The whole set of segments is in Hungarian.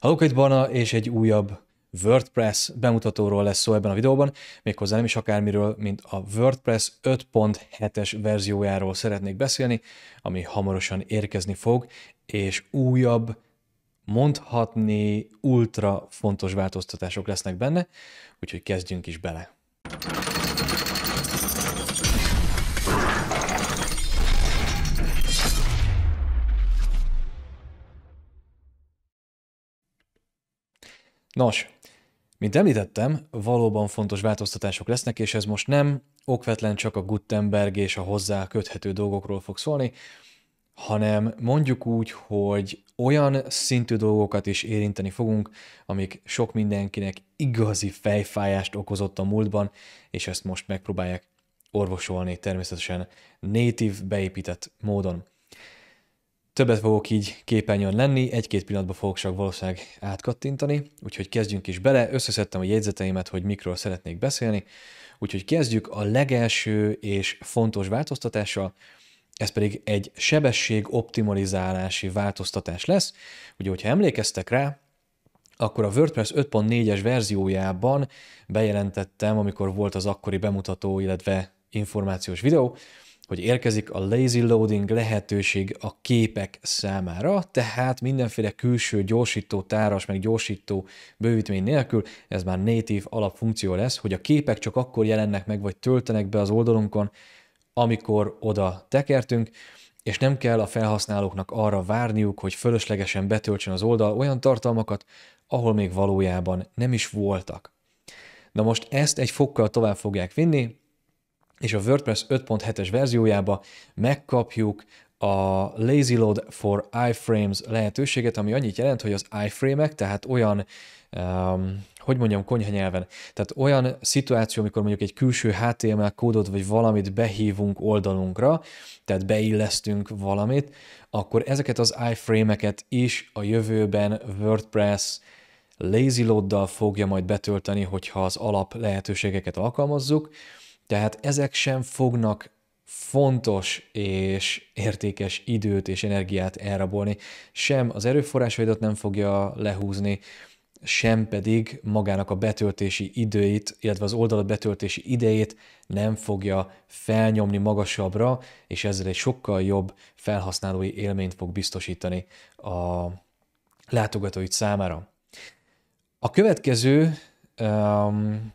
Hello Kate Barna és egy újabb WordPress bemutatóról lesz szó ebben a videóban, méghozzá nem is akármiről, mint a WordPress 5.7-es verziójáról szeretnék beszélni, ami hamarosan érkezni fog, és újabb, mondhatni ultra fontos változtatások lesznek benne, úgyhogy kezdjünk is bele. Nos, mint említettem, valóban fontos változtatások lesznek, és ez most nem okvetlen csak a Gutenberg és a hozzá köthető dolgokról fog szólni, hanem mondjuk úgy, hogy olyan szintű dolgokat is érinteni fogunk, amik sok mindenkinek igazi fejfájást okozott a múltban, és ezt most megpróbálják orvosolni természetesen native beépített módon. Többet fogok így képernyőn lenni, egy-két pillanatban fogok csak valószínűleg átkattintani, úgyhogy kezdjünk is bele. Összeszedtem a jegyzeteimet, hogy mikről szeretnék beszélni, úgyhogy kezdjük a legelső és fontos változtatással, ez pedig egy sebesség optimalizálási változtatás lesz. Ugye, hogyha emlékeztek rá, akkor a WordPress 5.4-es verziójában bejelentettem, amikor volt az akkori bemutató, illetve információs videó, hogy érkezik a lazy loading lehetőség a képek számára, tehát mindenféle külső gyorsító táras, meg gyorsító bővítmény nélkül ez már native alapfunkció lesz, hogy a képek csak akkor jelennek meg, vagy töltenek be az oldalunkon, amikor oda tekertünk, és nem kell a felhasználóknak arra várniuk, hogy fölöslegesen betöltsön az oldal olyan tartalmakat, ahol még valójában nem is voltak. Na most ezt egy fokkal tovább fogják vinni, és a WordPress 5.7-es verziójába megkapjuk a Lazy Load for iframes lehetőséget, ami annyit jelent, hogy az iframe-ek, tehát olyan, um, hogy mondjam konyha nyelven, tehát olyan szituáció, amikor mondjuk egy külső HTML kódot vagy valamit behívunk oldalunkra, tehát beillesztünk valamit, akkor ezeket az iframe-eket is a jövőben WordPress lazy load-dal fogja majd betölteni, hogyha az alap lehetőségeket alkalmazzuk, tehát ezek sem fognak fontos és értékes időt és energiát elrabolni. Sem az erőforrásaidat nem fogja lehúzni, sem pedig magának a betöltési időit, illetve az oldalat betöltési idejét nem fogja felnyomni magasabbra, és ezzel egy sokkal jobb felhasználói élményt fog biztosítani a látogatóid számára. A következő um,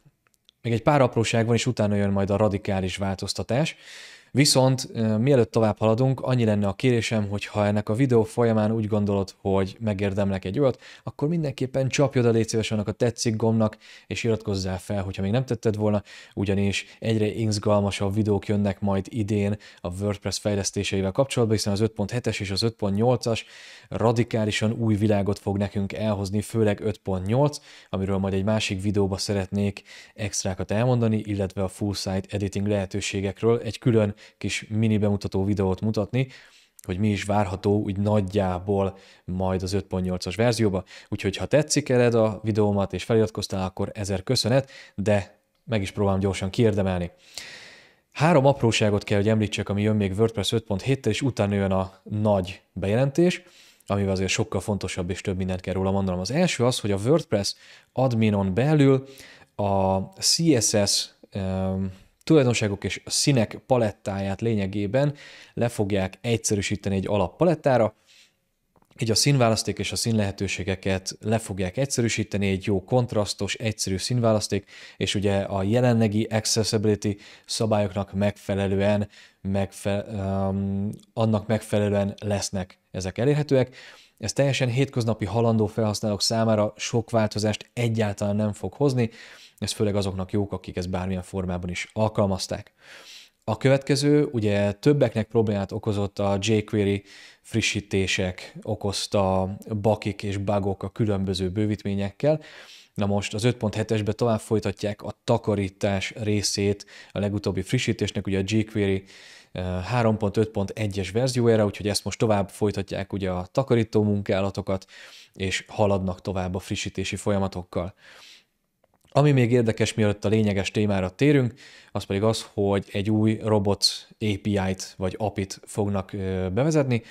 még egy pár apróság van, és utána jön majd a radikális változtatás. Viszont mielőtt tovább haladunk, annyi lenne a kérésem, hogy ha ennek a videó folyamán úgy gondolod, hogy megérdemlek egy olyat, akkor mindenképpen csapjad a légy szíves annak a tetszik gombnak, és iratkozzál fel, hogyha még nem tetted volna, ugyanis egyre izgalmasabb videók jönnek majd idén a WordPress fejlesztéseivel kapcsolatban, hiszen az 5.7-es és az 5.8-as radikálisan új világot fog nekünk elhozni, főleg 5.8, amiről majd egy másik videóba szeretnék extrákat elmondani, illetve a full site editing lehetőségekről egy külön kis mini bemutató videót mutatni, hogy mi is várható úgy nagyjából majd az 5.8-as verzióba. Úgyhogy ha tetszik eled a videómat és feliratkoztál, akkor ezer köszönet, de meg is próbálom gyorsan kiérdemelni. Három apróságot kell, hogy említsek, ami jön még WordPress 5.7-tel, és utána jön a nagy bejelentés, ami azért sokkal fontosabb, és több mindent kell róla mondanom. Az első az, hogy a WordPress adminon belül a CSS um, tulajdonságok és a színek palettáját lényegében le fogják egyszerűsíteni egy alappalettára, így a színválaszték és a színlehetőségeket le fogják egyszerűsíteni, egy jó kontrasztos, egyszerű színválaszték, és ugye a jelenlegi accessibility szabályoknak megfelelően, megfe- um, annak megfelelően lesznek ezek elérhetőek. Ez teljesen hétköznapi halandó felhasználók számára sok változást egyáltalán nem fog hozni, ez főleg azoknak jók, akik ezt bármilyen formában is alkalmazták. A következő, ugye többeknek problémát okozott a jQuery frissítések, okozta bakik és bugok a különböző bővítményekkel, Na most az 5.7-esbe tovább folytatják a takarítás részét a legutóbbi frissítésnek, ugye a jQuery 3.5.1-es eh, verziójára, úgyhogy ezt most tovább folytatják ugye a takarító munkálatokat, és haladnak tovább a frissítési folyamatokkal. Ami még érdekes, mielőtt a lényeges témára térünk, az pedig az, hogy egy új robot API-t vagy API-t fognak bevezetni.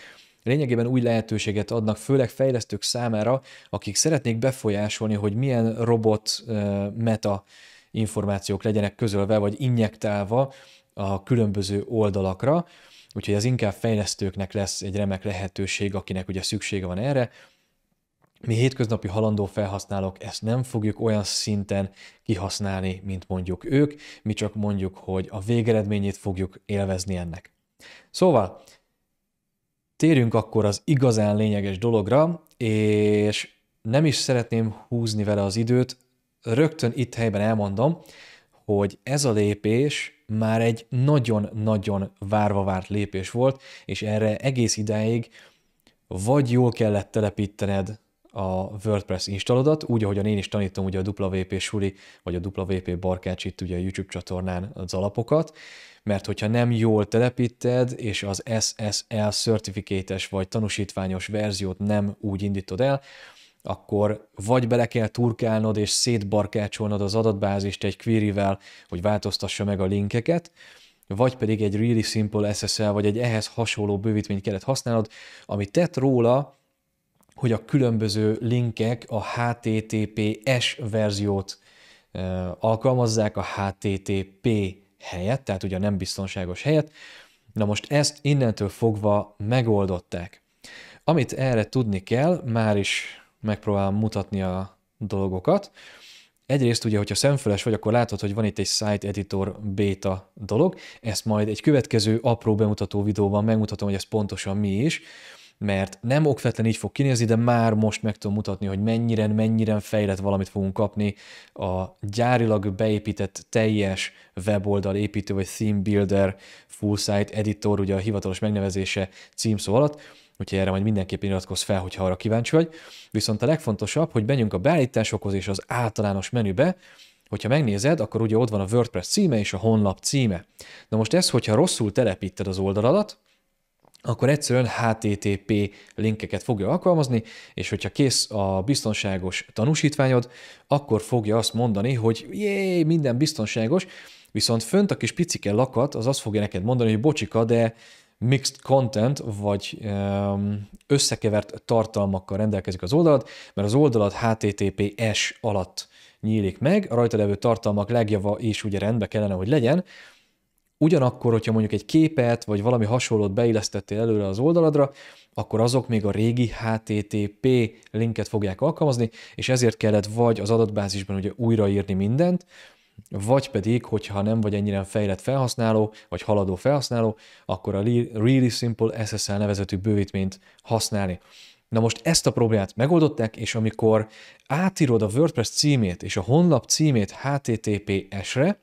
Lényegében új lehetőséget adnak főleg fejlesztők számára, akik szeretnék befolyásolni, hogy milyen robot meta információk legyenek közölve vagy injektálva a különböző oldalakra. Úgyhogy ez inkább fejlesztőknek lesz egy remek lehetőség, akinek ugye szüksége van erre, mi hétköznapi halandó felhasználók ezt nem fogjuk olyan szinten kihasználni, mint mondjuk ők, mi csak mondjuk, hogy a végeredményét fogjuk élvezni ennek. Szóval, térjünk akkor az igazán lényeges dologra, és nem is szeretném húzni vele az időt, rögtön itt helyben elmondom, hogy ez a lépés már egy nagyon-nagyon várva várt lépés volt, és erre egész idáig vagy jól kellett telepítened a WordPress installodat, úgy, ahogyan én is tanítom ugye a WP Suli, vagy a WP Barkács itt ugye a YouTube csatornán az alapokat, mert hogyha nem jól telepíted, és az SSL certificates vagy tanúsítványos verziót nem úgy indítod el, akkor vagy bele kell turkálnod és szétbarkácsolnod az adatbázist egy queryvel, hogy változtassa meg a linkeket, vagy pedig egy Really Simple SSL, vagy egy ehhez hasonló bővítményt kellett használnod, ami tett róla hogy a különböző linkek a HTTPS verziót alkalmazzák a HTTP helyett, tehát ugye a nem biztonságos helyet. Na most ezt innentől fogva megoldották. Amit erre tudni kell, már is megpróbálom mutatni a dolgokat. Egyrészt ugye, hogyha szemfüles vagy, akkor látod, hogy van itt egy Site Editor beta dolog, ezt majd egy következő apró bemutató videóban megmutatom, hogy ez pontosan mi is mert nem okvetlen így fog kinézni, de már most meg tudom mutatni, hogy mennyire, mennyire fejlett valamit fogunk kapni a gyárilag beépített teljes weboldal építő vagy theme builder full site editor, ugye a hivatalos megnevezése címszó alatt, úgyhogy erre majd mindenképpen iratkozz fel, hogyha arra kíváncsi vagy. Viszont a legfontosabb, hogy menjünk a beállításokhoz és az általános menübe, hogyha megnézed, akkor ugye ott van a WordPress címe és a honlap címe. Na most ez, hogyha rosszul telepíted az oldaladat, akkor egyszerűen HTTP linkeket fogja alkalmazni, és hogyha kész a biztonságos tanúsítványod, akkor fogja azt mondani, hogy jé, minden biztonságos, viszont fönt a kis picike lakat, az azt fogja neked mondani, hogy bocsika, de mixed content, vagy összekevert tartalmakkal rendelkezik az oldalad, mert az oldalad HTTPS alatt nyílik meg, a rajta levő tartalmak legjava is ugye rendbe kellene, hogy legyen, Ugyanakkor, hogyha mondjuk egy képet, vagy valami hasonlót beillesztettél előre az oldaladra, akkor azok még a régi HTTP linket fogják alkalmazni, és ezért kellett vagy az adatbázisban ugye újraírni mindent, vagy pedig, hogyha nem vagy ennyire fejlett felhasználó, vagy haladó felhasználó, akkor a Really Simple SSL nevezetű bővítményt használni. Na most ezt a problémát megoldották, és amikor átírod a WordPress címét és a honlap címét HTTPS-re,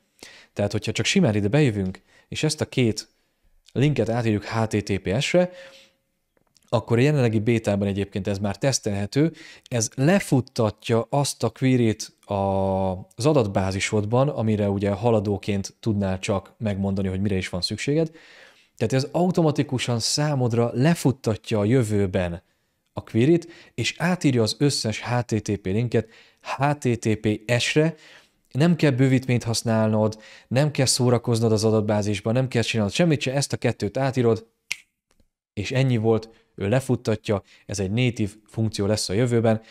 tehát hogyha csak simán ide bejövünk, és ezt a két linket átírjuk HTTPS-re, akkor a jelenlegi bétában egyébként ez már tesztelhető, ez lefuttatja azt a query-t az adatbázisodban, amire ugye haladóként tudnál csak megmondani, hogy mire is van szükséged. Tehát ez automatikusan számodra lefuttatja a jövőben a query és átírja az összes HTTP linket HTTPS-re, nem kell bővítményt használnod, nem kell szórakoznod az adatbázisban, nem kell csinálnod semmit se, ezt a kettőt átírod, és ennyi volt, ő lefuttatja, ez egy native funkció lesz a jövőben.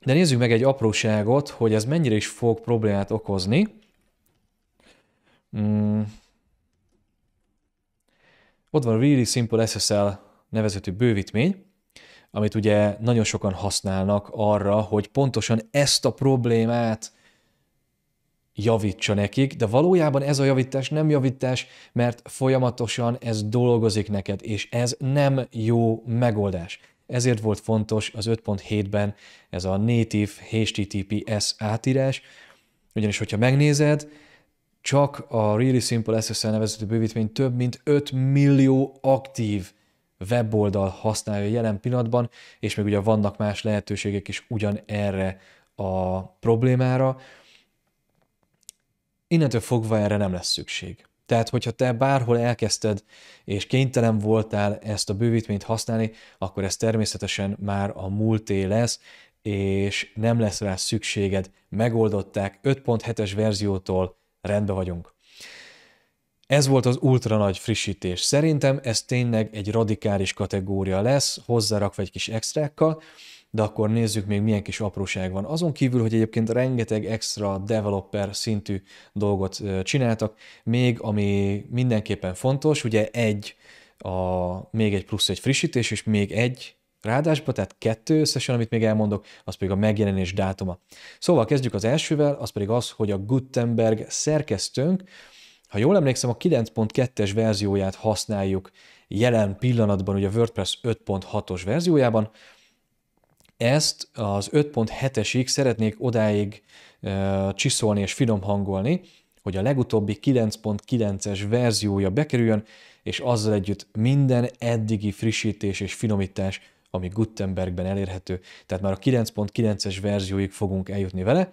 De nézzük meg egy apróságot, hogy ez mennyire is fog problémát okozni. Mm. Ott van a Really Simple SSL nevezetű bővítmény, amit ugye nagyon sokan használnak arra, hogy pontosan ezt a problémát javítsa nekik, de valójában ez a javítás nem javítás, mert folyamatosan ez dolgozik neked, és ez nem jó megoldás. Ezért volt fontos az 5.7-ben ez a native HTTPS átírás, ugyanis hogyha megnézed, csak a Really Simple SSL nevezetű bővítmény több mint 5 millió aktív weboldal használja jelen pillanatban, és még ugye vannak más lehetőségek is ugyan erre a problémára, innentől fogva erre nem lesz szükség. Tehát, hogyha te bárhol elkezdted, és kénytelen voltál ezt a bővítményt használni, akkor ez természetesen már a múlté lesz, és nem lesz rá szükséged, megoldották, 5.7-es verziótól rendbe vagyunk. Ez volt az ultra nagy frissítés. Szerintem ez tényleg egy radikális kategória lesz, hozzárakva egy kis extrákkal, de akkor nézzük még milyen kis apróság van. Azon kívül, hogy egyébként rengeteg extra developer szintű dolgot csináltak, még ami mindenképpen fontos, ugye egy, a, még egy plusz egy frissítés, és még egy ráadásba, tehát kettő összesen, amit még elmondok, az pedig a megjelenés dátuma. Szóval kezdjük az elsővel, az pedig az, hogy a Gutenberg szerkesztőnk, ha jól emlékszem, a 9.2-es verzióját használjuk jelen pillanatban, ugye a WordPress 5.6-os verziójában, ezt az 5.7-esig szeretnék odáig e, csiszolni és finom hangolni, hogy a legutóbbi 9.9-es verziója bekerüljön, és azzal együtt minden eddigi frissítés és finomítás, ami Gutenbergben elérhető, tehát már a 9.9-es verzióig fogunk eljutni vele,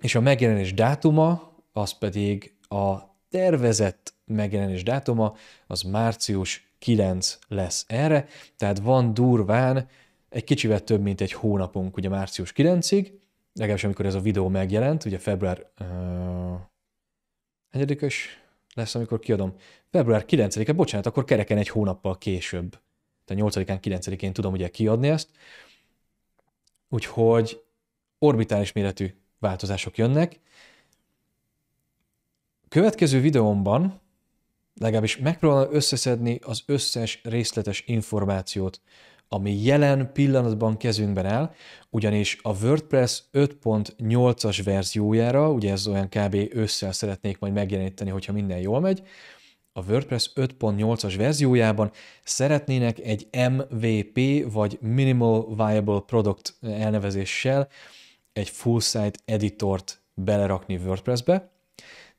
és a megjelenés dátuma, az pedig a tervezett megjelenés dátuma, az március 9 lesz erre, tehát van durván egy kicsivel több, mint egy hónapunk, ugye március 9-ig, legalábbis amikor ez a videó megjelent, ugye február uh, 1 lesz, amikor kiadom. Február 9-e, bocsánat, akkor kereken egy hónappal később. Tehát 8-án, 9-én tudom ugye kiadni ezt. Úgyhogy orbitális méretű változások jönnek. Következő videómban legalábbis megpróbálom összeszedni az összes részletes információt ami jelen pillanatban kezünkben áll, ugyanis a WordPress 5.8-as verziójára, ugye ez olyan kb. ősszel szeretnék majd megjeleníteni, hogyha minden jól megy, a WordPress 5.8-as verziójában szeretnének egy MVP vagy Minimal Viable Product elnevezéssel egy full site editort belerakni WordPressbe,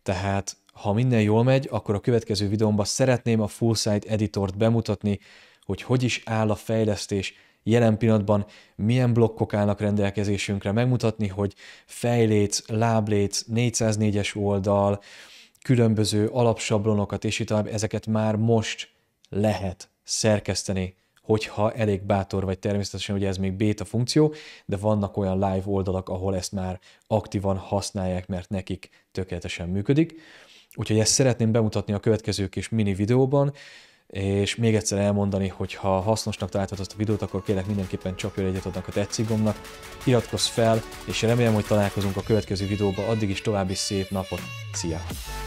tehát ha minden jól megy, akkor a következő videómban szeretném a full site editort bemutatni, hogy hogy is áll a fejlesztés, jelen pillanatban milyen blokkok állnak rendelkezésünkre, megmutatni, hogy fejléc, lábléc, 404-es oldal, különböző alapsablonokat, és itt ezeket már most lehet szerkeszteni, hogyha elég bátor vagy természetesen, ugye ez még beta funkció, de vannak olyan live oldalak, ahol ezt már aktívan használják, mert nekik tökéletesen működik. Úgyhogy ezt szeretném bemutatni a következő kis mini videóban, és még egyszer elmondani, hogy ha hasznosnak találtad azt a videót, akkor kérlek mindenképpen csapj egyet adnak a tetszik gombnak, iratkozz fel, és remélem, hogy találkozunk a következő videóban, addig is további szép napot, szia!